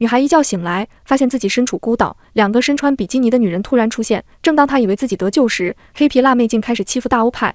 女孩一觉醒来，发现自己身处孤岛，两个身穿比基尼的女人突然出现。正当她以为自己得救时，黑皮辣妹竟开始欺负大欧派。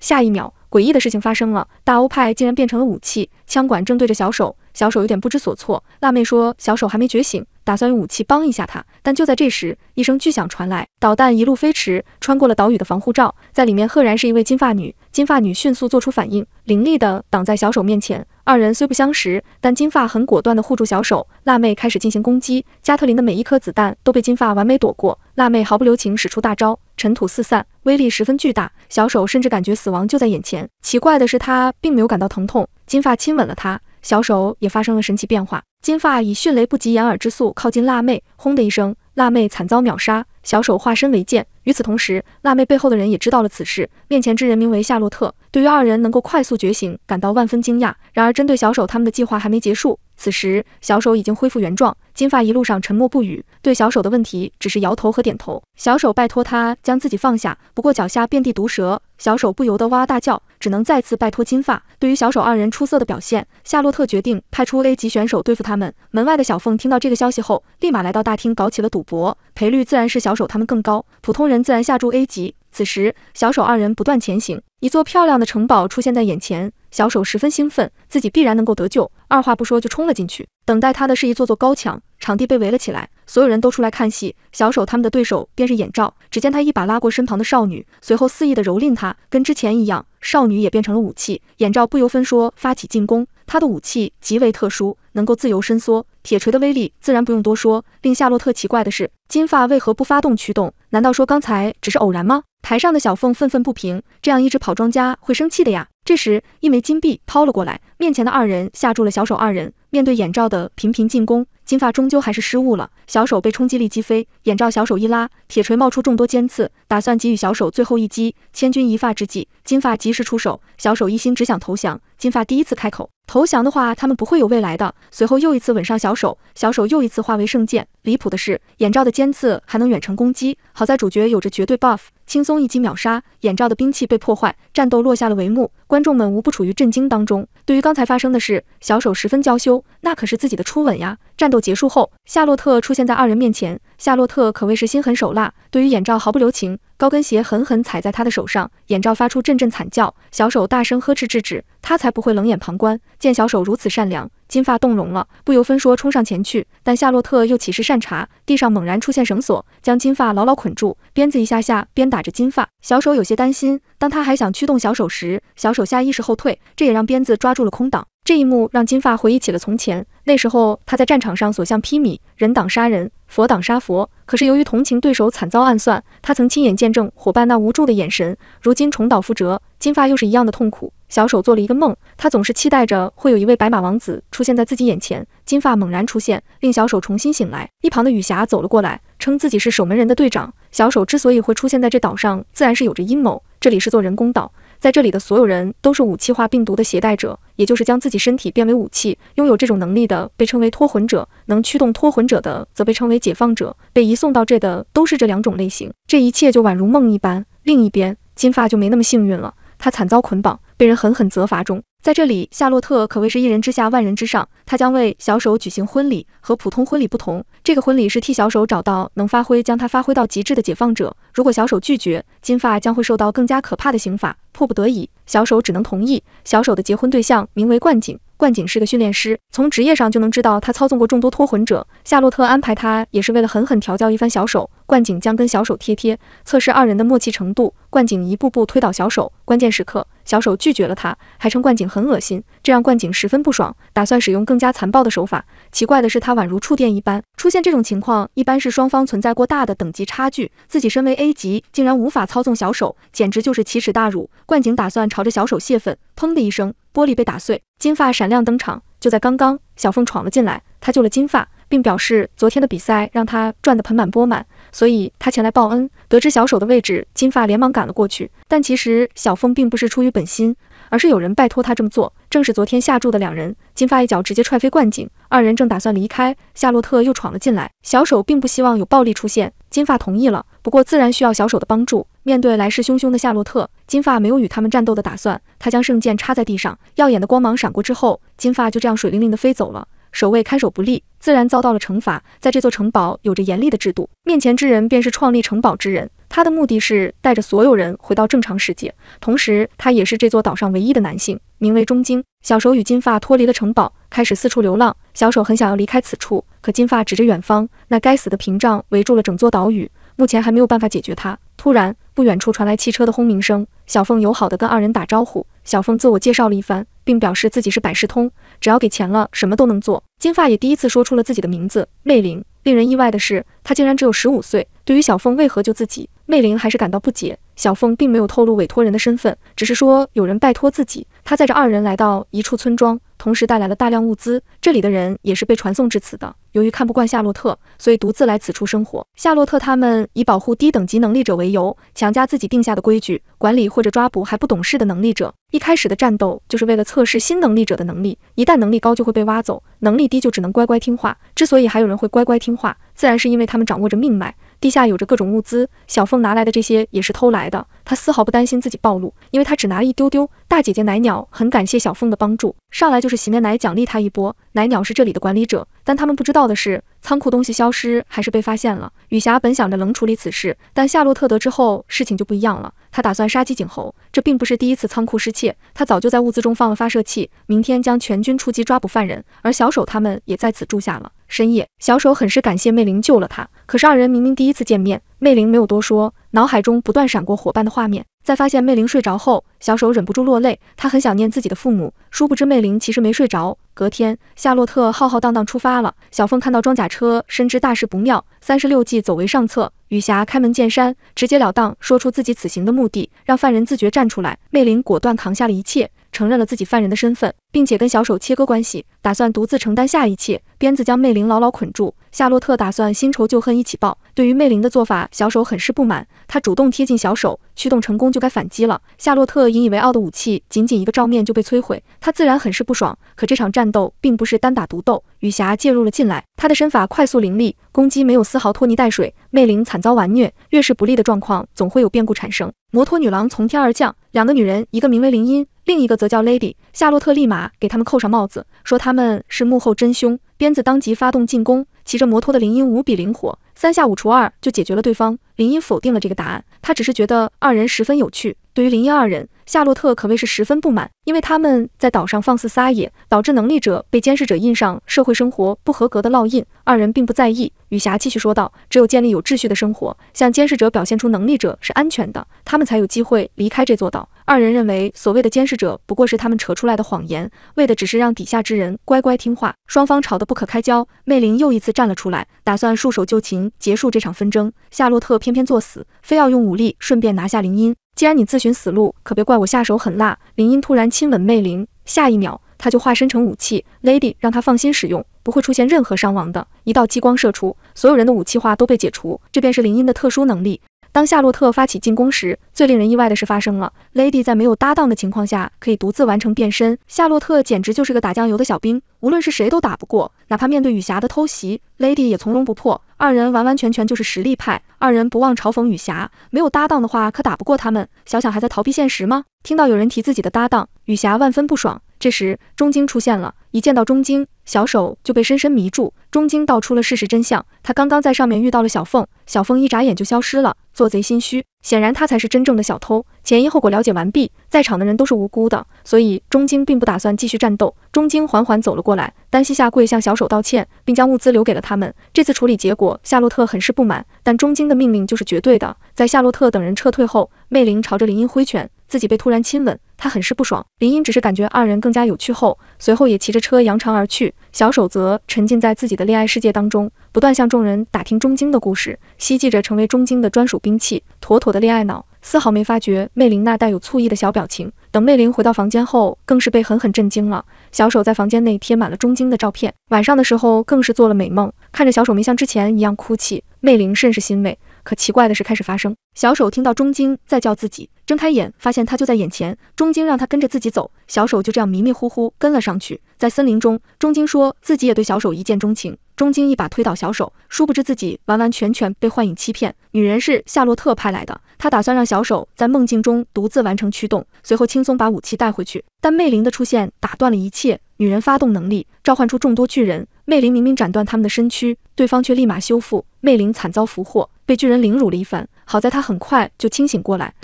下一秒，诡异的事情发生了，大欧派竟然变成了武器，枪管正对着小手，小手有点不知所措。辣妹说：“小手还没觉醒。”打算用武器帮一下他，但就在这时，一声巨响传来，导弹一路飞驰，穿过了岛屿的防护罩，在里面赫然是一位金发女。金发女迅速做出反应，凌厉地挡在小手面前。二人虽不相识，但金发很果断地护住小手。辣妹开始进行攻击，加特林的每一颗子弹都被金发完美躲过。辣妹毫不留情，使出大招，尘土四散，威力十分巨大。小手甚至感觉死亡就在眼前。奇怪的是，她并没有感到疼痛。金发亲吻了她，小手也发生了神奇变化。金发以迅雷不及掩耳之速靠近辣妹，轰的一声，辣妹惨遭秒杀。小手化身为剑。与此同时，辣妹背后的人也知道了此事。面前之人名为夏洛特，对于二人能够快速觉醒感到万分惊讶。然而，针对小手他们的计划还没结束。此时，小手已经恢复原状。金发一路上沉默不语，对小手的问题只是摇头和点头。小手拜托他将自己放下，不过脚下遍地毒蛇，小手不由得哇哇大叫，只能再次拜托金发。对于小手二人出色的表现，夏洛特决定派出 A 级选手对付他们。门外的小凤听到这个消息后，立马来到大厅搞起了赌博，赔率自然是小手他们更高，普通人自然下注 A 级。此时，小手二人不断前行，一座漂亮的城堡出现在眼前。小手十分兴奋，自己必然能够得救，二话不说就冲了进去。等待他的是一座座高墙，场地被围了起来，所有人都出来看戏。小手他们的对手便是眼罩，只见他一把拉过身旁的少女，随后肆意的蹂躏她，跟之前一样，少女也变成了武器。眼罩不由分说发起进攻，他的武器极为特殊，能够自由伸缩，铁锤的威力自然不用多说。令夏洛特奇怪的是，金发为何不发动驱动？难道说刚才只是偶然吗？台上的小凤愤愤不平，这样一直跑庄家会生气的呀。这时，一枚金币抛了过来，面前的二人吓住了小手。二人面对眼罩的频频进攻，金发终究还是失误了，小手被冲击力击飞。眼罩小手一拉，铁锤冒出众多尖刺，打算给予小手最后一击。千钧一发之际，金发及时出手，小手一心只想投降。金发第一次开口，投降的话，他们不会有未来的。随后又一次吻上小手，小手又一次化为圣剑。离谱的是，眼罩的尖刺还能远程攻击。好在主角有着绝对 buff，轻松。一击秒杀，眼罩的兵器被破坏，战斗落下了帷幕。观众们无不处于震惊当中。对于刚才发生的事，小手十分娇羞，那可是自己的初吻呀。战斗结束后，夏洛特出现在二人面前。夏洛特可谓是心狠手辣，对于眼罩毫不留情，高跟鞋狠狠踩在他的手上，眼罩发出阵阵惨叫。小手大声呵斥制止，他才不会冷眼旁观。见小手如此善良。金发动容了，不由分说冲上前去，但夏洛特又岂是善茬？地上猛然出现绳索，将金发牢牢捆住，鞭子一下下鞭打着金发。小手有些担心，当他还想驱动小手时，小手下意识后退，这也让鞭子抓住了空档。这一幕让金发回忆起了从前，那时候他在战场上所向披靡，人挡杀人，佛挡杀佛。可是由于同情对手惨遭暗算，他曾亲眼见证伙伴那无助的眼神。如今重蹈覆辙，金发又是一样的痛苦。小手做了一个梦，他总是期待着会有一位白马王子出现在自己眼前。金发猛然出现，令小手重新醒来。一旁的雨霞走了过来，称自己是守门人的队长。小手之所以会出现在这岛上，自然是有着阴谋。这里是座人工岛，在这里的所有人都是武器化病毒的携带者，也就是将自己身体变为武器。拥有这种能力的被称为脱魂者，能驱动脱魂者的则被称为解放者。被移送到这的都是这两种类型。这一切就宛如梦一般。另一边，金发就没那么幸运了，他惨遭捆绑。被人狠狠责罚中，在这里，夏洛特可谓是一人之下，万人之上。他将为小手举行婚礼。和普通婚礼不同，这个婚礼是替小手找到能发挥将他发挥到极致的解放者。如果小手拒绝，金发将会受到更加可怕的刑罚。迫不得已，小手只能同意。小手的结婚对象名为冠景，冠景是个训练师，从职业上就能知道他操纵过众多脱魂者。夏洛特安排他也是为了狠狠调教一番小手。冠景将跟小手贴贴，测试二人的默契程度。冠景一步步推倒小手，关键时刻，小手拒绝了他，还称冠景很恶心，这让冠景十分不爽，打算使用更加残暴的手法。奇怪的是，他宛如触电一般，出现这种情况一般是双方存在过大的等级差距。自己身为 A 级，竟然无法操纵小手，简直就是奇耻大辱。冠景打算朝着小手泄愤，砰的一声，玻璃被打碎。金发闪亮登场，就在刚刚，小凤闯了进来，他救了金发，并表示昨天的比赛让他赚得盆满钵满，所以他前来报恩。得知小手的位置，金发连忙赶了过去。但其实小凤并不是出于本心，而是有人拜托他这么做，正是昨天下注的两人。金发一脚直接踹飞冠景，二人正打算离开，夏洛特又闯了进来。小手并不希望有暴力出现，金发同意了，不过自然需要小手的帮助。面对来势汹汹的夏洛特。金发没有与他们战斗的打算，他将圣剑插在地上，耀眼的光芒闪过之后，金发就这样水灵灵的飞走了。守卫看守不力，自然遭到了惩罚。在这座城堡有着严厉的制度，面前之人便是创立城堡之人，他的目的是带着所有人回到正常世界，同时他也是这座岛上唯一的男性，名为中京。小手与金发脱离了城堡，开始四处流浪。小手很想要离开此处，可金发指着远方，那该死的屏障围住了整座岛屿，目前还没有办法解决它。突然，不远处传来汽车的轰鸣声。小凤友好地跟二人打招呼，小凤自我介绍了一番，并表示自己是百事通，只要给钱了，什么都能做。金发也第一次说出了自己的名字魅灵。令人意外的是，他竟然只有十五岁。对于小凤为何救自己，魅灵还是感到不解。小凤并没有透露委托人的身份，只是说有人拜托自己，他载着二人来到一处村庄。同时带来了大量物资，这里的人也是被传送至此的。由于看不惯夏洛特，所以独自来此处生活。夏洛特他们以保护低等级能力者为由，强加自己定下的规矩，管理或者抓捕还不懂事的能力者。一开始的战斗就是为了测试新能力者的能力，一旦能力高就会被挖走，能力低就只能乖乖听话。之所以还有人会乖乖听话，自然是因为他们掌握着命脉。地下有着各种物资，小凤拿来的这些也是偷来的。她丝毫不担心自己暴露，因为她只拿了一丢丢。大姐姐奶鸟很感谢小凤的帮助，上来就是洗面奶奖励她一波。奶鸟是这里的管理者，但他们不知道的是，仓库东西消失还是被发现了。雨霞本想着冷处理此事，但夏洛特得知后，事情就不一样了。他打算杀鸡儆猴，这并不是第一次仓库失窃，他早就在物资中放了发射器，明天将全军出击抓捕犯人。而小手他们也在此住下了。深夜，小手很是感谢魅灵救了他，可是二人明明第一次见面，魅灵没有多说，脑海中不断闪过伙伴的画面。在发现魅灵睡着后，小手忍不住落泪，他很想念自己的父母。殊不知魅灵其实没睡着。隔天，夏洛特浩浩荡荡出发了。小凤看到装甲车，深知大事不妙，三十六计走为上策。雨霞开门见山，直截了当说出自己此行的目的，让犯人自觉站出来。魅灵果断扛下了一切。承认了自己犯人的身份，并且跟小手切割关系，打算独自承担下一切。鞭子将魅灵牢牢捆住，夏洛特打算新仇旧恨一起报。对于魅灵的做法，小手很是不满，他主动贴近小手，驱动成功就该反击了。夏洛特引以为傲的武器，仅仅一个照面就被摧毁，他自然很是不爽。可这场战斗并不是单打独斗，雨霞介入了进来，她的身法快速凌厉，攻击没有丝毫拖泥带水，魅灵惨遭完虐。越是不利的状况，总会有变故产生。摩托女郎从天而降，两个女人，一个名为林音。另一个则叫 Lady，夏洛特立马给他们扣上帽子，说他们是幕后真凶。鞭子当即发动进攻，骑着摩托的林英无比灵活，三下五除二就解决了对方。林英否定了这个答案，他只是觉得二人十分有趣。对于林英二人，夏洛特可谓是十分不满，因为他们在岛上放肆撒野，导致能力者被监视者印上社会生活不合格的烙印。二人并不在意。雨霞继续说道：“只有建立有秩序的生活，向监视者表现出能力者是安全的，他们才有机会离开这座岛。”二人认为所谓的监视者不过是他们扯出来的谎言，为的只是让底下之人乖乖听话。双方吵得不可开交，魅灵又一次站了出来，打算束手就擒，结束这场纷争。夏洛特偏偏作死，非要用武力，顺便拿下林音。既然你自寻死路，可别怪我下手狠辣。林音突然亲吻魅灵，下一秒。他就化身成武器，Lady 让他放心使用，不会出现任何伤亡的。一道激光射出，所有人的武器化都被解除，这便是林音的特殊能力。当夏洛特发起进攻时，最令人意外的事发生了。Lady 在没有搭档的情况下，可以独自完成变身。夏洛特简直就是个打酱油的小兵，无论是谁都打不过。哪怕面对雨霞的偷袭，Lady 也从容不迫。二人完完全全就是实力派。二人不忘嘲讽雨霞，没有搭档的话可打不过他们。想想还在逃避现实吗？听到有人提自己的搭档雨霞，万分不爽。这时，中京出现了。一见到中京，小手就被深深迷住。中京道出了事实真相：他刚刚在上面遇到了小凤，小凤一眨眼就消失了，做贼心虚，显然他才是真正的小偷。前因后果了解完毕，在场的人都是无辜的，所以中京并不打算继续战斗。中京缓缓走了过来，单膝下跪向小手道歉，并将物资留给了他们。这次处理结果，夏洛特很是不满，但中京的命令就是绝对的。在夏洛特等人撤退后，魅灵朝着林音挥拳，自己被突然亲吻。他很是不爽，林英只是感觉二人更加有趣后，随后也骑着车扬长而去。小手则沉浸在自己的恋爱世界当中，不断向众人打听钟晶的故事，希冀着成为钟晶的专属兵器，妥妥的恋爱脑，丝毫没发觉魅灵那带有醋意的小表情。等魅灵回到房间后，更是被狠狠震惊了。小手在房间内贴满了钟晶的照片，晚上的时候更是做了美梦，看着小手没像之前一样哭泣，魅灵甚是欣慰。可奇怪的事开始发生。小手听到钟晶在叫自己，睁开眼发现他就在眼前。钟晶让他跟着自己走，小手就这样迷迷糊糊跟了上去。在森林中，钟晶说自己也对小手一见钟情。钟晶一把推倒小手，殊不知自己完完全全被幻影欺骗。女人是夏洛特派来的，她打算让小手在梦境中独自完成驱动，随后轻松把武器带回去。但魅灵的出现打断了一切。女人发动能力，召唤出众多巨人。魅灵明明斩断他们的身躯，对方却立马修复。魅灵惨遭俘获。被巨人凌辱了一番，好在他很快就清醒过来。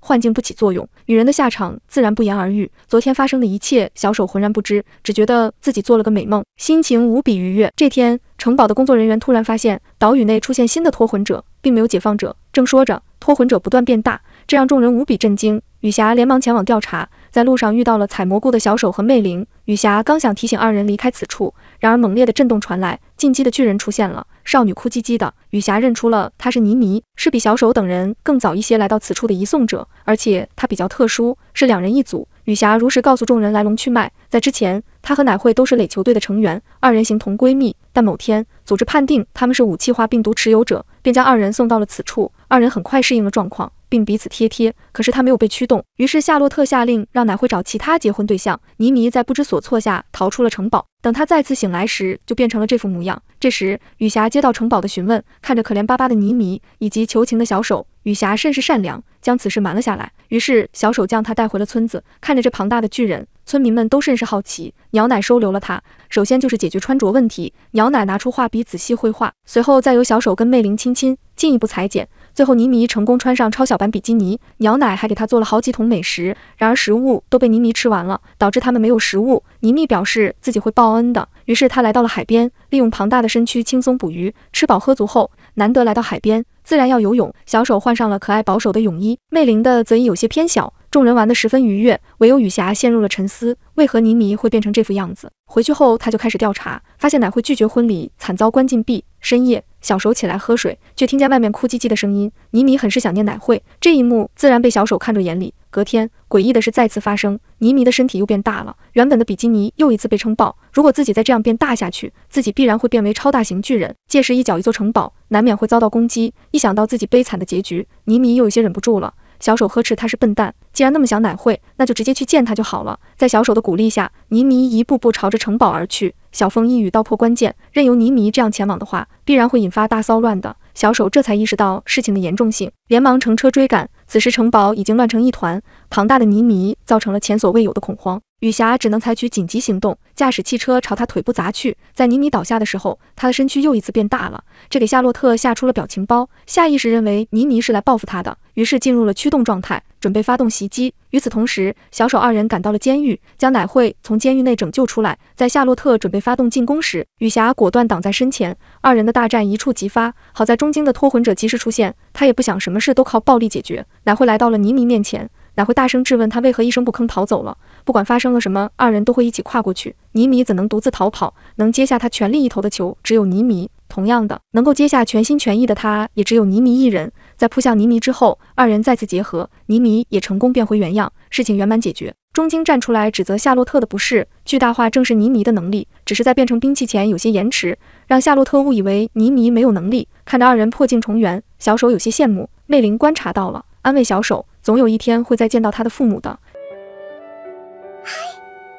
幻境不起作用，女人的下场自然不言而喻。昨天发生的一切，小手浑然不知，只觉得自己做了个美梦，心情无比愉悦。这天，城堡的工作人员突然发现岛屿内出现新的脱魂者，并没有解放者。正说着，脱魂者不断变大，这让众人无比震惊。雨霞连忙前往调查。在路上遇到了采蘑菇的小手和魅灵雨霞，刚想提醒二人离开此处，然而猛烈的震动传来，进击的巨人出现了。少女哭唧唧的，雨霞认出了他是倪妮，是比小手等人更早一些来到此处的移送者，而且他比较特殊，是两人一组。雨霞如实告诉众人来龙去脉，在之前她和乃惠都是垒球队的成员，二人形同闺蜜，但某天组织判定他们是武器化病毒持有者。便将二人送到了此处，二人很快适应了状况，并彼此贴贴。可是他没有被驱动，于是夏洛特下令让奶会找其他结婚对象。妮咪在不知所措下逃出了城堡。等他再次醒来时，就变成了这副模样。这时，雨霞接到城堡的询问，看着可怜巴巴的妮咪以及求情的小手。雨霞甚是善良，将此事瞒了下来。于是小手将他带回了村子，看着这庞大的巨人，村民们都甚是好奇。鸟奶收留了他，首先就是解决穿着问题。鸟奶拿出画笔，仔细绘画，随后再由小手跟魅灵亲亲，进一步裁剪。最后，倪妮成功穿上超小版比基尼，鸟奶还给她做了好几桶美食。然而，食物都被倪妮吃完了，导致他们没有食物。倪妮表示自己会报恩的，于是他来到了海边，利用庞大的身躯轻松捕鱼。吃饱喝足后，难得来到海边，自然要游泳。小手换上了可爱保守的泳衣，魅灵的则已有些偏小。众人玩得十分愉悦，唯有雨霞陷入了沉思：为何倪妮会变成这副样子？回去后，他就开始调查，发现奶会拒绝婚礼，惨遭关禁闭。深夜。小手起来喝水，却听见外面哭唧唧的声音。妮妮很是想念奶慧，这一幕自然被小手看在眼里。隔天，诡异的事再次发生，妮妮的身体又变大了，原本的比基尼又一次被撑爆。如果自己再这样变大下去，自己必然会变为超大型巨人，届时一脚一座城堡，难免会遭到攻击。一想到自己悲惨的结局，妮妮又有些忍不住了。小手呵斥他是笨蛋，既然那么想奶会，那就直接去见他就好了。在小手的鼓励下，尼妮一步步朝着城堡而去。小风一语道破关键，任由尼妮这样前往的话，必然会引发大骚乱的。小手这才意识到事情的严重性，连忙乘车追赶。此时城堡已经乱成一团。庞大的泥泥造成了前所未有的恐慌，雨霞只能采取紧急行动，驾驶汽车朝他腿部砸去。在尼尼倒下的时候，他的身躯又一次变大了，这给夏洛特吓出了表情包，下意识认为尼尼是来报复他的，于是进入了驱动状态，准备发动袭击。与此同时，小手二人赶到了监狱，将乃慧从监狱内拯救出来。在夏洛特准备发动进攻时，雨霞果断挡在身前，二人的大战一触即发。好在中京的脱魂者及时出现，他也不想什么事都靠暴力解决，乃慧来到了尼尼面前。哪会大声质问他为何一声不吭逃走了？不管发生了什么，二人都会一起跨过去。尼米怎能独自逃跑？能接下他全力一头的球，只有尼米。同样的，能够接下全心全意的他，也只有尼米一人。在扑向尼米之后，二人再次结合，尼米也成功变回原样，事情圆满解决。中京站出来指责夏洛特的不是，巨大化正是尼米的能力，只是在变成兵器前有些延迟，让夏洛特误以为尼米没有能力。看着二人破镜重圆，小手有些羡慕。魅灵观察到了，安慰小手。总有一天会再见到他的父母的。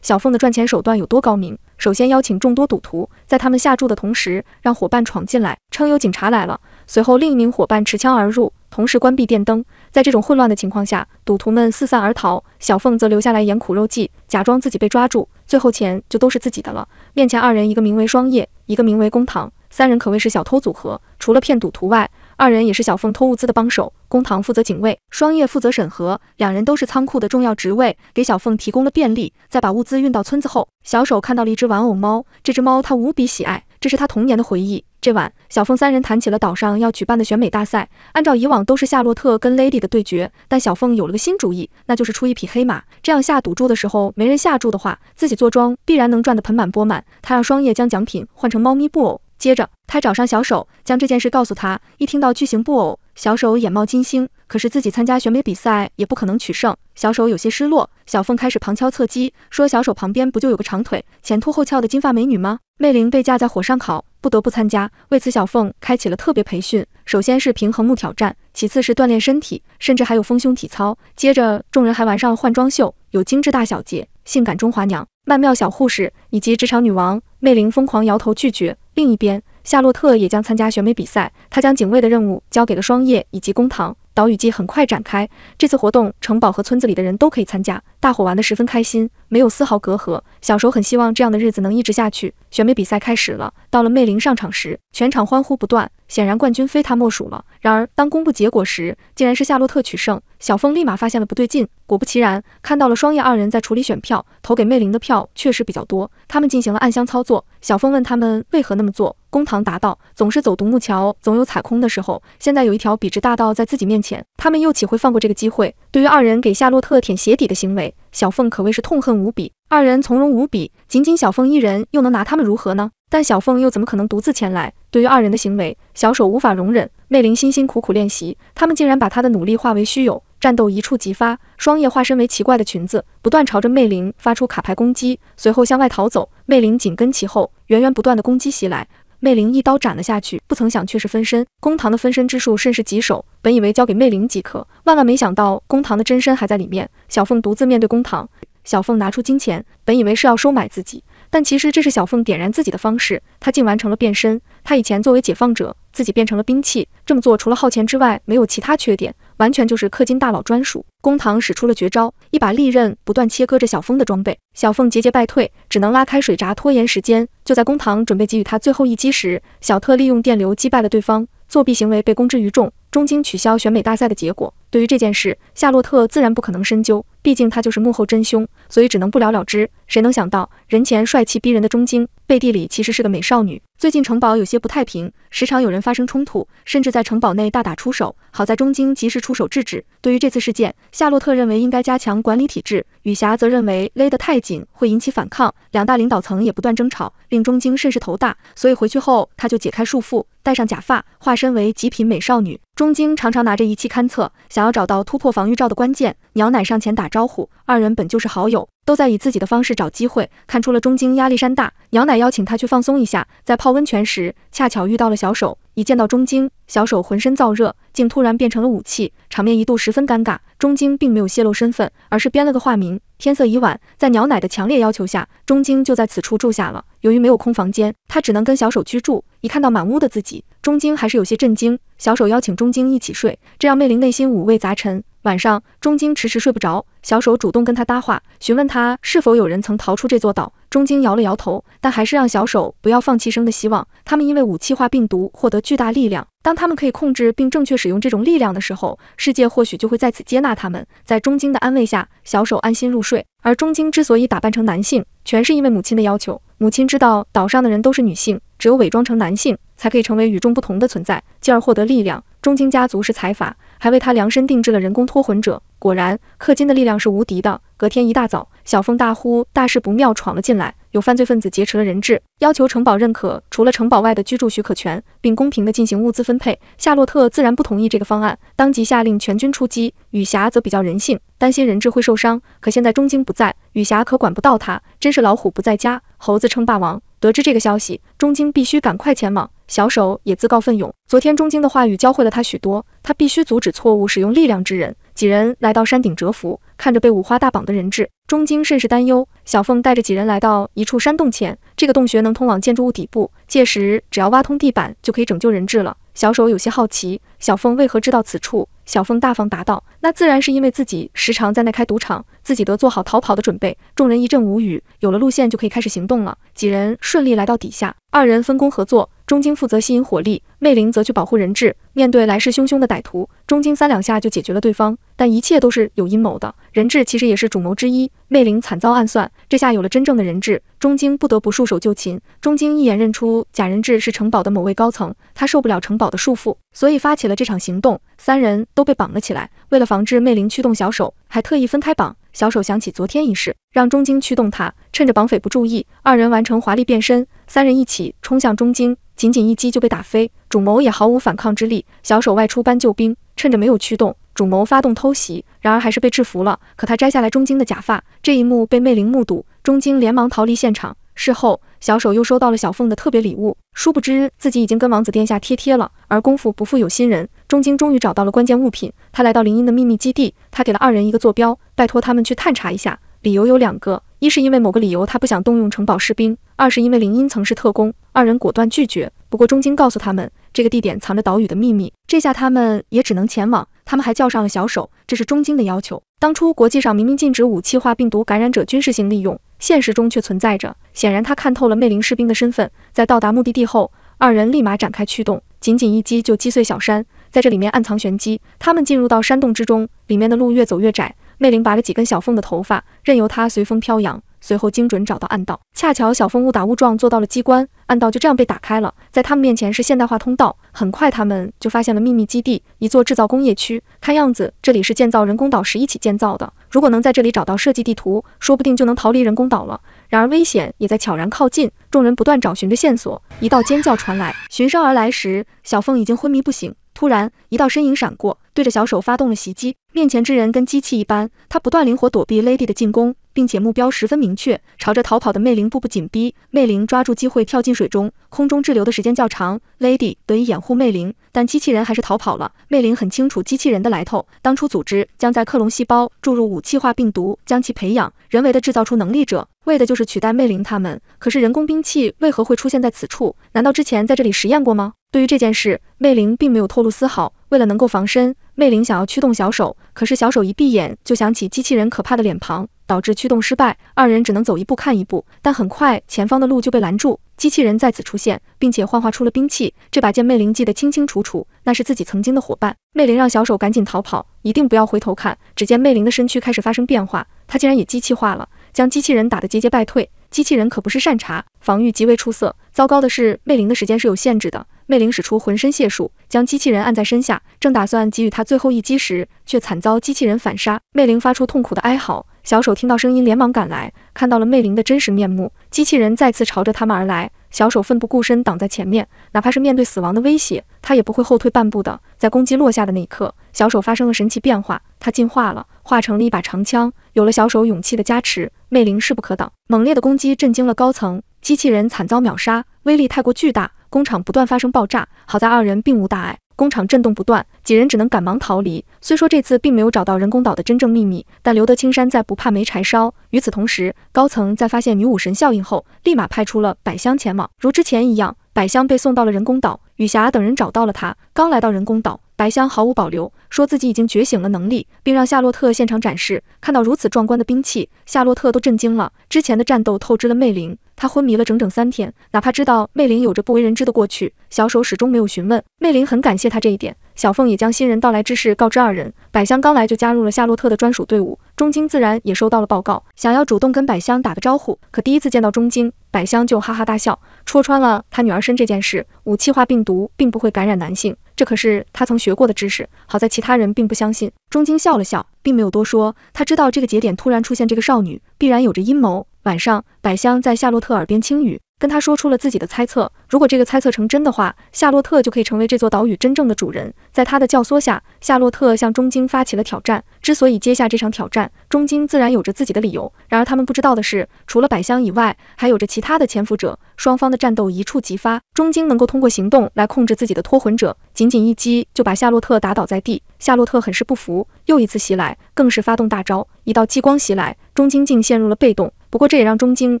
小凤的赚钱手段有多高明？首先邀请众多赌徒，在他们下注的同时，让伙伴闯进来，称有警察来了。随后另一名伙伴持枪而入，同时关闭电灯。在这种混乱的情况下，赌徒们四散而逃，小凤则留下来演苦肉计，假装自己被抓住，最后钱就都是自己的了。面前二人，一个名为双叶，一个名为公堂，三人可谓是小偷组合。除了骗赌徒外，二人也是小凤偷物资的帮手，公堂负责警卫，双叶负责审核，两人都是仓库的重要职位，给小凤提供了便利。在把物资运到村子后，小手看到了一只玩偶猫，这只猫他无比喜爱，这是他童年的回忆。这晚，小凤三人谈起了岛上要举办的选美大赛，按照以往都是夏洛特跟 Lady 的对决，但小凤有了个新主意，那就是出一匹黑马，这样下赌注的时候没人下注的话，自己坐庄必然能赚得盆满钵满。他让双叶将奖品换成猫咪布偶。接着，他找上小手，将这件事告诉他。一听到巨型布偶，小手眼冒金星。可是自己参加选美比赛也不可能取胜，小手有些失落。小凤开始旁敲侧击，说小手旁边不就有个长腿、前凸后翘的金发美女吗？魅灵被架在火上烤，不得不参加。为此，小凤开启了特别培训。首先是平衡木挑战，其次是锻炼身体，甚至还有丰胸体操。接着，众人还玩上了换装秀，有精致大小姐、性感中华娘、曼妙小护士以及职场女王。魅灵疯狂摇头拒绝。另一边，夏洛特也将参加选美比赛。他将警卫的任务交给了双叶以及公堂。岛屿季很快展开。这次活动，城堡和村子里的人都可以参加。大伙玩得十分开心，没有丝毫隔阂。小时候很希望这样的日子能一直下去。选美比赛开始了。到了魅灵上场时，全场欢呼不断。显然，冠军非他莫属了。然而，当公布结果时，竟然是夏洛特取胜。小凤立马发现了不对劲，果不其然，看到了双叶二人在处理选票，投给魅灵的票确实比较多。他们进行了暗箱操作。小凤问他们为何那么做，公堂答道：“总是走独木桥，总有踩空的时候。现在有一条笔直大道在自己面前，他们又岂会放过这个机会？”对于二人给夏洛特舔鞋底的行为，小凤可谓是痛恨无比。二人从容无比，仅仅小凤一人又能拿他们如何呢？但小凤又怎么可能独自前来？对于二人的行为，小手无法容忍。魅灵辛辛苦苦练习，他们竟然把他的努力化为虚有。战斗一触即发，双叶化身为奇怪的裙子，不断朝着魅灵发出卡牌攻击，随后向外逃走。魅灵紧跟其后，源源不断的攻击袭来。魅灵一刀斩了下去，不曾想却是分身。公堂的分身之术甚是棘手，本以为交给魅灵即可，万万没想到公堂的真身还在里面。小凤独自面对公堂，小凤拿出金钱，本以为是要收买自己。但其实这是小凤点燃自己的方式，她竟完成了变身。她以前作为解放者，自己变成了兵器。这么做除了耗钱之外，没有其他缺点，完全就是氪金大佬专属。公堂使出了绝招，一把利刃不断切割着小凤的装备，小凤节节败退，只能拉开水闸拖延时间。就在公堂准备给予他最后一击时，小特利用电流击败了对方，作弊行为被公之于众。钟晶取消选美大赛的结果，对于这件事，夏洛特自然不可能深究，毕竟她就是幕后真凶，所以只能不了了之。谁能想到，人前帅气逼人的钟晶，背地里其实是个美少女。最近城堡有些不太平，时常有人发生冲突，甚至在城堡内大打出手。好在钟晶及时出手制止。对于这次事件，夏洛特认为应该加强管理体制，雨霞则认为勒得太紧会引起反抗。两大领导层也不断争吵，令钟晶甚是头大。所以回去后，他就解开束缚，戴上假发，化身为极品美少女。中京常常拿着仪器勘测，想要找到突破防御罩的关键。鸟乃上前打招呼，二人本就是好友，都在以自己的方式找机会。看出了中京压力山大，鸟乃邀请他去放松一下。在泡温泉时，恰巧遇到了小手，一见到中京，小手浑身燥热，竟突然变成了武器，场面一度十分尴尬。中京并没有泄露身份，而是编了个化名。天色已晚，在鸟奶的强烈要求下，钟晶就在此处住下了。由于没有空房间，他只能跟小手居住。一看到满屋的自己，钟晶还是有些震惊。小手邀请钟晶一起睡，这让魅灵内心五味杂陈。晚上，中京迟迟睡不着，小手主动跟他搭话，询问他是否有人曾逃出这座岛。中京摇了摇头，但还是让小手不要放弃生的希望。他们因为武器化病毒获得巨大力量，当他们可以控制并正确使用这种力量的时候，世界或许就会再次接纳他们。在中京的安慰下，小手安心入睡。而中京之所以打扮成男性，全是因为母亲的要求。母亲知道岛上的人都是女性，只有伪装成男性，才可以成为与众不同的存在，继而获得力量。中京家族是财阀。还为他量身定制了人工脱魂者。果然，氪金的力量是无敌的。隔天一大早，小凤大呼大事不妙，闯了进来，有犯罪分子劫持了人质，要求城堡认可除了城堡外的居住许可权，并公平地进行物资分配。夏洛特自然不同意这个方案，当即下令全军出击。雨霞则比较人性，担心人质会受伤。可现在中京不在，雨霞可管不到他，真是老虎不在家，猴子称霸王。得知这个消息，中京必须赶快前往。小手也自告奋勇。昨天中京的话语教会了他许多，他必须阻止错误使用力量之人。几人来到山顶蛰伏，看着被五花大绑的人质，中京甚是担忧。小凤带着几人来到一处山洞前，这个洞穴能通往建筑物底部，届时只要挖通地板，就可以拯救人质了。小手有些好奇，小凤为何知道此处？小凤大方答道：“那自然是因为自己时常在那开赌场，自己得做好逃跑的准备。”众人一阵无语，有了路线就可以开始行动了。几人顺利来到底下，二人分工合作。中京负责吸引火力，魅灵则去保护人质。面对来势汹汹的歹徒，中京三两下就解决了对方。但一切都是有阴谋的，人质其实也是主谋之一。魅灵惨遭暗算，这下有了真正的人质，中京不得不束手就擒。中京一眼认出假人质是城堡的某位高层，他受不了城堡的束缚，所以发起了这场行动。三人都被绑了起来，为了防止魅灵驱动小手，还特意分开绑。小手想起昨天一事，让中京驱动他，趁着绑匪不注意，二人完成华丽变身，三人一起冲向中京。仅仅一击就被打飞，主谋也毫无反抗之力。小手外出搬救兵，趁着没有驱动，主谋发动偷袭，然而还是被制服了。可他摘下来钟晶的假发，这一幕被魅灵目睹，钟晶连忙逃离现场。事后，小手又收到了小凤的特别礼物，殊不知自己已经跟王子殿下贴贴了。而功夫不负有心人，钟晶终于找到了关键物品。他来到林音的秘密基地，他给了二人一个坐标，拜托他们去探查一下。理由有两个。一是因为某个理由他不想动用城堡士兵，二是因为林音曾是特工，二人果断拒绝。不过中金告诉他们，这个地点藏着岛屿的秘密，这下他们也只能前往。他们还叫上了小手，这是中金的要求。当初国际上明明禁止武器化病毒感染者军事性利用，现实中却存在着。显然他看透了魅灵士兵的身份。在到达目的地后，二人立马展开驱动，仅仅一击就击碎小山，在这里面暗藏玄机。他们进入到山洞之中，里面的路越走越窄。魅灵拔了几根小凤的头发，任由它随风飘扬。随后精准找到暗道，恰巧小凤误打误撞坐到了机关，暗道就这样被打开了。在他们面前是现代化通道，很快他们就发现了秘密基地，一座制造工业区。看样子这里是建造人工岛时一起建造的。如果能在这里找到设计地图，说不定就能逃离人工岛了。然而危险也在悄然靠近，众人不断找寻着线索。一道尖叫传来，循声而来时，小凤已经昏迷不醒。突然，一道身影闪过，对着小手发动了袭击。面前之人跟机器一般，他不断灵活躲避 Lady 的进攻。并且目标十分明确，朝着逃跑的魅灵步步紧逼。魅灵抓住机会跳进水中，空中滞留的时间较长，Lady 得以掩护魅灵，但机器人还是逃跑了。魅灵很清楚机器人的来头，当初组织将在克隆细胞注入武器化病毒，将其培养，人为的制造出能力者，为的就是取代魅灵他们。可是人工兵器为何会出现在此处？难道之前在这里实验过吗？对于这件事，魅灵并没有透露丝毫。为了能够防身，魅灵想要驱动小手，可是小手一闭眼就想起机器人可怕的脸庞，导致驱动失败。二人只能走一步看一步，但很快前方的路就被拦住，机器人再次出现，并且幻化出了兵器。这把剑，魅灵记得清清楚楚，那是自己曾经的伙伴。魅灵让小手赶紧逃跑，一定不要回头看。只见魅灵的身躯开始发生变化，他竟然也机器化了，将机器人打得节节败退。机器人可不是善茬，防御极为出色。糟糕的是，魅灵的时间是有限制的。魅灵使出浑身解数，将机器人按在身下，正打算给予他最后一击时，却惨遭机器人反杀。魅灵发出痛苦的哀嚎，小手听到声音连忙赶来，看到了魅灵的真实面目。机器人再次朝着他们而来。小手奋不顾身挡在前面，哪怕是面对死亡的威胁，他也不会后退半步的。在攻击落下的那一刻，小手发生了神奇变化，它进化了，化成了一把长枪。有了小手勇气的加持，魅灵势不可挡，猛烈的攻击震惊了高层，机器人惨遭秒杀，威力太过巨大，工厂不断发生爆炸。好在二人并无大碍。工厂震动不断，几人只能赶忙逃离。虽说这次并没有找到人工岛的真正秘密，但留得青山在，不怕没柴烧。与此同时，高层在发现女武神效应后，立马派出了百香前往。如之前一样，百香被送到了人工岛，雨霞等人找到了她。刚来到人工岛。百香毫无保留，说自己已经觉醒了能力，并让夏洛特现场展示。看到如此壮观的兵器，夏洛特都震惊了。之前的战斗透支了魅灵，他昏迷了整整三天。哪怕知道魅灵有着不为人知的过去，小手始终没有询问。魅灵很感谢他这一点。小凤也将新人到来之事告知二人。百香刚来就加入了夏洛特的专属队伍，中京自然也收到了报告，想要主动跟百香打个招呼。可第一次见到中京，百香就哈哈大笑，戳穿了他女儿身这件事。武器化病毒并不会感染男性。这可是他曾学过的知识，好在其他人并不相信。钟晶笑了笑，并没有多说。他知道这个节点突然出现这个少女，必然有着阴谋。晚上，百香在夏洛特耳边轻语。跟他说出了自己的猜测，如果这个猜测成真的话，夏洛特就可以成为这座岛屿真正的主人。在他的教唆下，夏洛特向中金发起了挑战。之所以接下这场挑战，中金自然有着自己的理由。然而他们不知道的是，除了百香以外，还有着其他的潜伏者。双方的战斗一触即发。中金能够通过行动来控制自己的脱魂者，仅仅一击就把夏洛特打倒在地。夏洛特很是不服，又一次袭来，更是发动大招，一道激光袭来，中金竟陷入了被动。不过这也让中京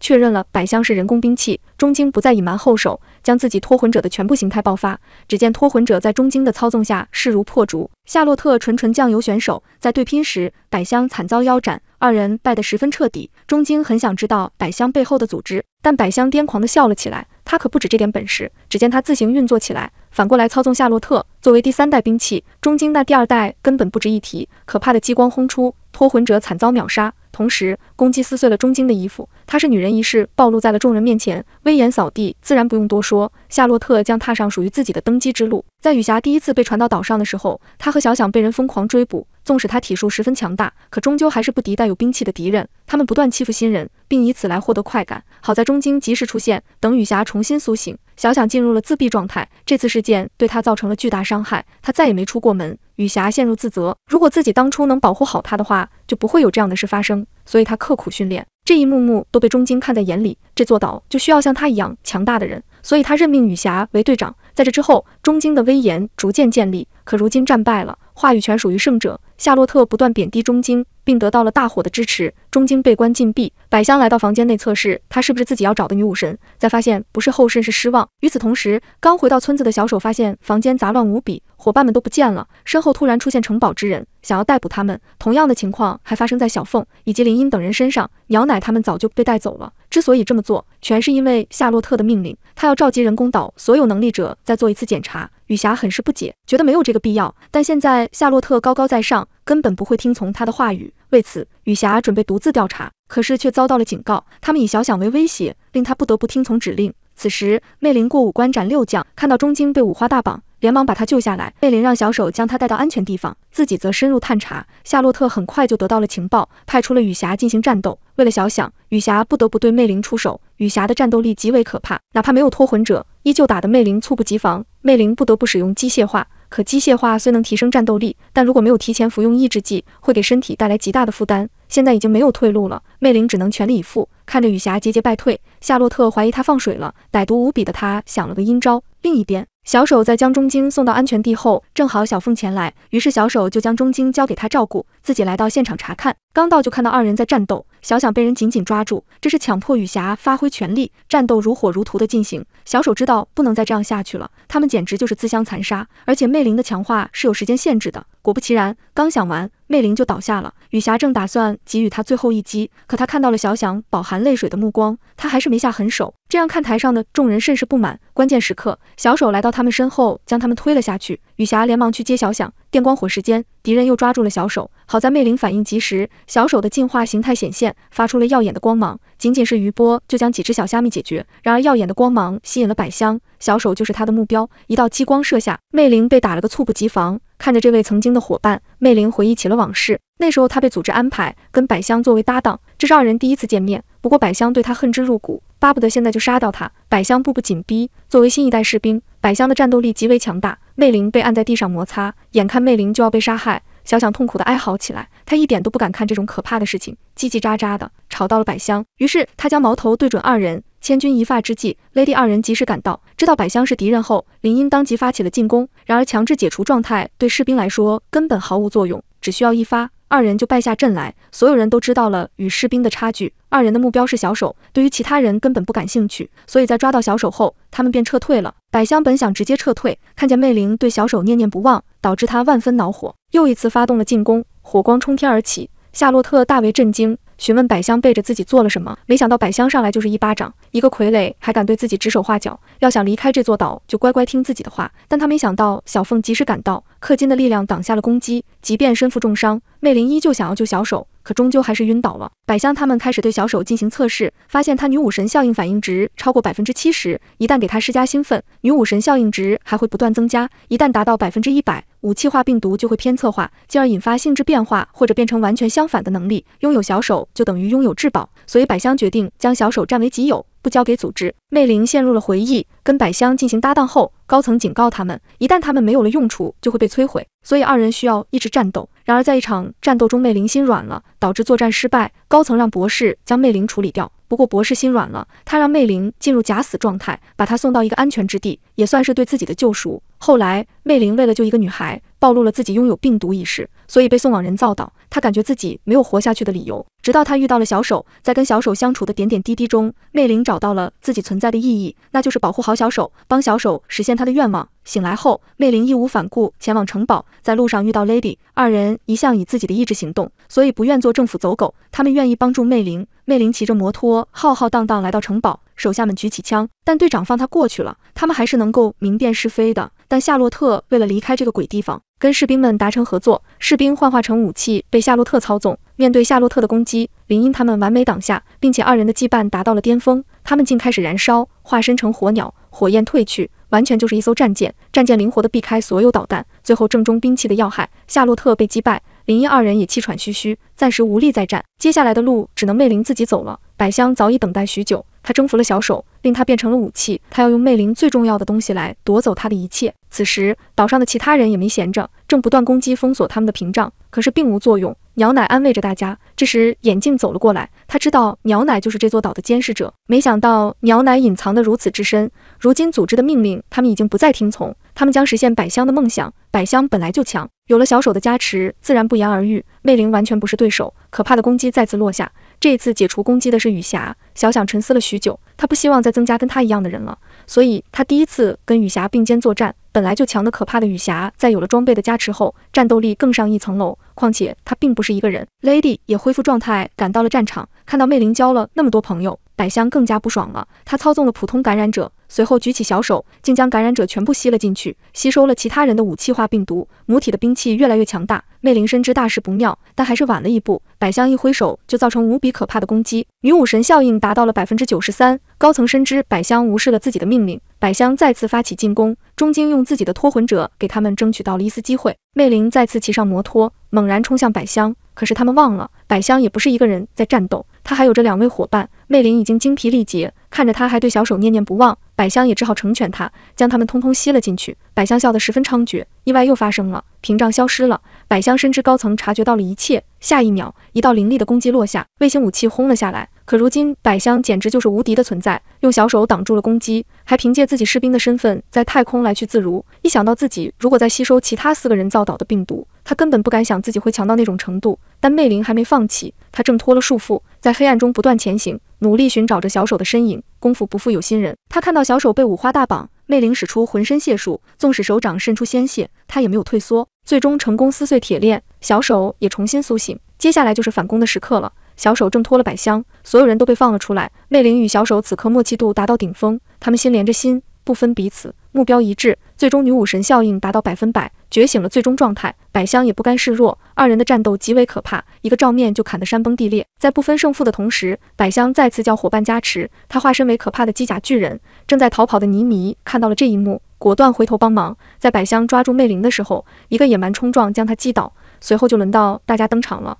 确认了百香是人工兵器，中京不再隐瞒后手，将自己脱魂者的全部形态爆发。只见脱魂者在中京的操纵下势如破竹。夏洛特纯纯酱油选手在对拼时，百香惨遭腰斩，二人败得十分彻底。中京很想知道百香背后的组织，但百香癫狂地笑了起来，他可不止这点本事。只见他自行运作起来，反过来操纵夏洛特。作为第三代兵器，中京那第二代根本不值一提。可怕的激光轰出，脱魂者惨遭秒杀。同时，公鸡撕碎了钟晶的衣服，她是女人一事暴露在了众人面前，威严扫地，自然不用多说。夏洛特将踏上属于自己的登基之路。在雨霞第一次被传到岛上的时候，她和小想被人疯狂追捕，纵使她体术十分强大，可终究还是不敌带有兵器的敌人。他们不断欺负新人，并以此来获得快感。好在钟晶及时出现，等雨霞重新苏醒。小想进入了自闭状态，这次事件对他造成了巨大伤害，他再也没出过门。雨霞陷入自责，如果自己当初能保护好他的话，就不会有这样的事发生。所以他刻苦训练，这一幕幕都被中京看在眼里。这座岛就需要像他一样强大的人，所以他任命雨霞为队长。在这之后，中京的威严逐渐建立，可如今战败了，话语权属于胜者。夏洛特不断贬低中京，并得到了大伙的支持。中京被关禁闭，百香来到房间内测试他是不是自己要找的女武神，在发现不是后甚是失望。与此同时，刚回到村子的小手发现房间杂乱无比，伙伴们都不见了，身后突然出现城堡之人，想要逮捕他们。同样的情况还发生在小凤以及林音等人身上。鸟乃他们早就被带走了，之所以这么做，全是因为夏洛特的命令，他要召集人工岛所有能力者再做一次检查。雨霞很是不解，觉得没有这个必要，但现在夏洛特高高在上，根本不会听从他的话语。为此，雨霞准备独自调查，可是却遭到了警告。他们以小想为威胁，令他不得不听从指令。此时，魅灵过五关斩六将，看到钟晶被五花大绑，连忙把他救下来。魅灵让小手将他带到安全地方，自己则深入探查。夏洛特很快就得到了情报，派出了雨霞进行战斗。为了小想，雨霞不得不对魅灵出手。雨霞的战斗力极为可怕，哪怕没有脱魂者，依旧打得魅灵猝不及防。魅灵不得不使用机械化，可机械化虽能提升战斗力，但如果没有提前服用抑制剂，会给身体带来极大的负担。现在已经没有退路了，魅灵只能全力以赴。看着雨霞节节败退，夏洛特怀疑他放水了，歹毒无比的他想了个阴招。另一边，小手在将中京送到安全地后，正好小凤前来，于是小手就将中京交给他照顾，自己来到现场查看。刚到就看到二人在战斗。小想被人紧紧抓住，这是强迫雨霞发挥全力战斗，如火如荼的进行。小手知道不能再这样下去了，他们简直就是自相残杀，而且魅灵的强化是有时间限制的。果不其然，刚想完，魅灵就倒下了。雨霞正打算给予他最后一击，可他看到了小想饱含泪水的目光，他还是没下狠手。这让看台上的众人甚是不满。关键时刻，小手来到他们身后，将他们推了下去。雨霞连忙去接小响，电光火石间，敌人又抓住了小手。好在魅灵反应及时，小手的进化形态显现，发出了耀眼的光芒。仅仅是余波就将几只小虾米解决。然而耀眼的光芒吸引了百香，小手就是他的目标。一道激光射下，魅灵被打了个猝不及防。看着这位曾经的伙伴，魅灵回忆起了往事。那时候他被组织安排跟百香作为搭档，这是二人第一次见面。不过百香对他恨之入骨。巴不得现在就杀掉他！百香步步紧逼。作为新一代士兵，百香的战斗力极为强大。魅灵被按在地上摩擦，眼看魅灵就要被杀害，小想痛苦的哀嚎起来。他一点都不敢看这种可怕的事情，叽叽喳喳的吵到了百香。于是他将矛头对准二人。千钧一发之际，Lady 二人及时赶到，知道百香是敌人后，林英当即发起了进攻。然而强制解除状态对士兵来说根本毫无作用，只需要一发。二人就败下阵来，所有人都知道了与士兵的差距。二人的目标是小手，对于其他人根本不感兴趣，所以在抓到小手后，他们便撤退了。百香本想直接撤退，看见魅灵对小手念念不忘，导致他万分恼火，又一次发动了进攻，火光冲天而起。夏洛特大为震惊。询问百香背着自己做了什么，没想到百香上来就是一巴掌，一个傀儡还敢对自己指手画脚，要想离开这座岛，就乖乖听自己的话。但他没想到小凤及时赶到，氪金的力量挡下了攻击，即便身负重伤，魅灵依旧想要救小手。可终究还是晕倒了。百香他们开始对小手进行测试，发现他女武神效应反应值超过百分之七十，一旦给他施加兴奋，女武神效应值还会不断增加。一旦达到百分之一百，武器化病毒就会偏侧化，进而引发性质变化或者变成完全相反的能力。拥有小手就等于拥有至宝，所以百香决定将小手占为己有。不交给组织，魅灵陷入了回忆。跟百香进行搭档后，高层警告他们，一旦他们没有了用处，就会被摧毁。所以二人需要一直战斗。然而在一场战斗中，魅灵心软了，导致作战失败。高层让博士将魅灵处理掉，不过博士心软了，他让魅灵进入假死状态，把他送到一个安全之地，也算是对自己的救赎。后来。魅灵为了救一个女孩，暴露了自己拥有病毒一事，所以被送往人造岛。她感觉自己没有活下去的理由，直到她遇到了小手。在跟小手相处的点点滴滴中，魅灵找到了自己存在的意义，那就是保护好小手，帮小手实现他的愿望。醒来后，魅灵义无反顾前往城堡，在路上遇到 Lady，二人一向以自己的意志行动，所以不愿做政府走狗。他们愿意帮助魅灵。魅灵骑着摩托浩浩荡荡来到城堡，手下们举起枪，但队长放他过去了。他们还是能够明辨是非的。但夏洛特为了离开这个鬼地方，跟士兵们达成合作，士兵幻化成武器被夏洛特操纵。面对夏洛特的攻击，林英他们完美挡下，并且二人的羁绊达到了巅峰，他们竟开始燃烧，化身成火鸟，火焰褪去，完全就是一艘战舰。战舰灵活的避开所有导弹，最后正中兵器的要害，夏洛特被击败，林英二人也气喘吁吁，暂时无力再战，接下来的路只能魅灵自己走了。百香早已等待许久。他征服了小手，令他变成了武器。他要用魅灵最重要的东西来夺走他的一切。此时，岛上的其他人也没闲着，正不断攻击封锁他们的屏障，可是并无作用。鸟奶安慰着大家。这时，眼镜走了过来，他知道鸟奶就是这座岛的监视者。没想到鸟奶隐藏得如此之深。如今组织的命令，他们已经不再听从。他们将实现百香的梦想。百香本来就强，有了小手的加持，自然不言而喻。魅灵完全不是对手。可怕的攻击再次落下。这一次解除攻击的是雨霞。小想沉思了许久，他不希望再增加跟他一样的人了，所以他第一次跟雨霞并肩作战。本来就强得可怕的雨霞，在有了装备的加持后，战斗力更上一层楼。况且他并不是一个人，Lady 也恢复状态赶到了战场。看到魅灵交了那么多朋友，百香更加不爽了。他操纵了普通感染者。随后举起小手，竟将感染者全部吸了进去，吸收了其他人的武器化病毒，母体的兵器越来越强大。魅灵深知大事不妙，但还是晚了一步。百香一挥手，就造成无比可怕的攻击，女武神效应达到了百分之九十三。高层深知百香无视了自己的命令，百香再次发起进攻。中京用自己的脱魂者给他们争取到了一丝机会。魅灵再次骑上摩托，猛然冲向百香，可是他们忘了，百香也不是一个人在战斗，他还有着两位伙伴。魅灵已经精疲力竭，看着他还对小手念念不忘。百香也只好成全他，将他们通通吸了进去。百香笑得十分猖獗，意外又发生了，屏障消失了。百香深知高层察觉到了一切，下一秒一道凌厉的攻击落下，卫星武器轰了下来。可如今百香简直就是无敌的存在，用小手挡住了攻击，还凭借自己士兵的身份在太空来去自如。一想到自己如果再吸收其他四个人造岛的病毒，他根本不敢想自己会强到那种程度。但魅灵还没放弃，他挣脱了束缚，在黑暗中不断前行。努力寻找着小手的身影，功夫不负有心人，他看到小手被五花大绑，魅灵使出浑身解数，纵使手掌渗出鲜血，他也没有退缩，最终成功撕碎铁链，小手也重新苏醒。接下来就是反攻的时刻了，小手挣脱了百香，所有人都被放了出来，魅灵与小手此刻默契度达到顶峰，他们心连着心，不分彼此。目标一致，最终女武神效应达到百分百，觉醒了最终状态。百香也不甘示弱，二人的战斗极为可怕，一个照面就砍得山崩地裂。在不分胜负的同时，百香再次叫伙伴加持，她化身为可怕的机甲巨人。正在逃跑的尼妮看到了这一幕，果断回头帮忙。在百香抓住魅灵的时候，一个野蛮冲撞将她击倒，随后就轮到大家登场了。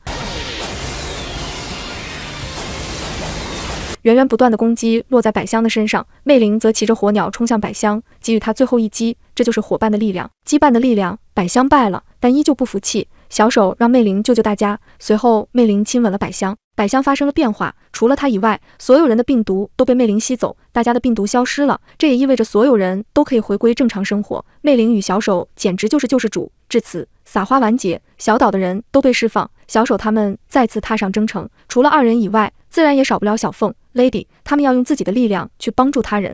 源源不断的攻击落在百香的身上，魅灵则骑着火鸟冲向百香，给予他最后一击。这就是伙伴的力量，羁绊的力量。百香败了，但依旧不服气。小手让魅灵救救大家。随后，魅灵亲吻了百香，百香发生了变化。除了他以外，所有人的病毒都被魅灵吸走，大家的病毒消失了。这也意味着所有人都可以回归正常生活。魅灵与小手简直就是救世主。至此，撒花完结。小岛的人都被释放，小手他们再次踏上征程。除了二人以外，自然也少不了小凤。Lady，他们要用自己的力量去帮助他人。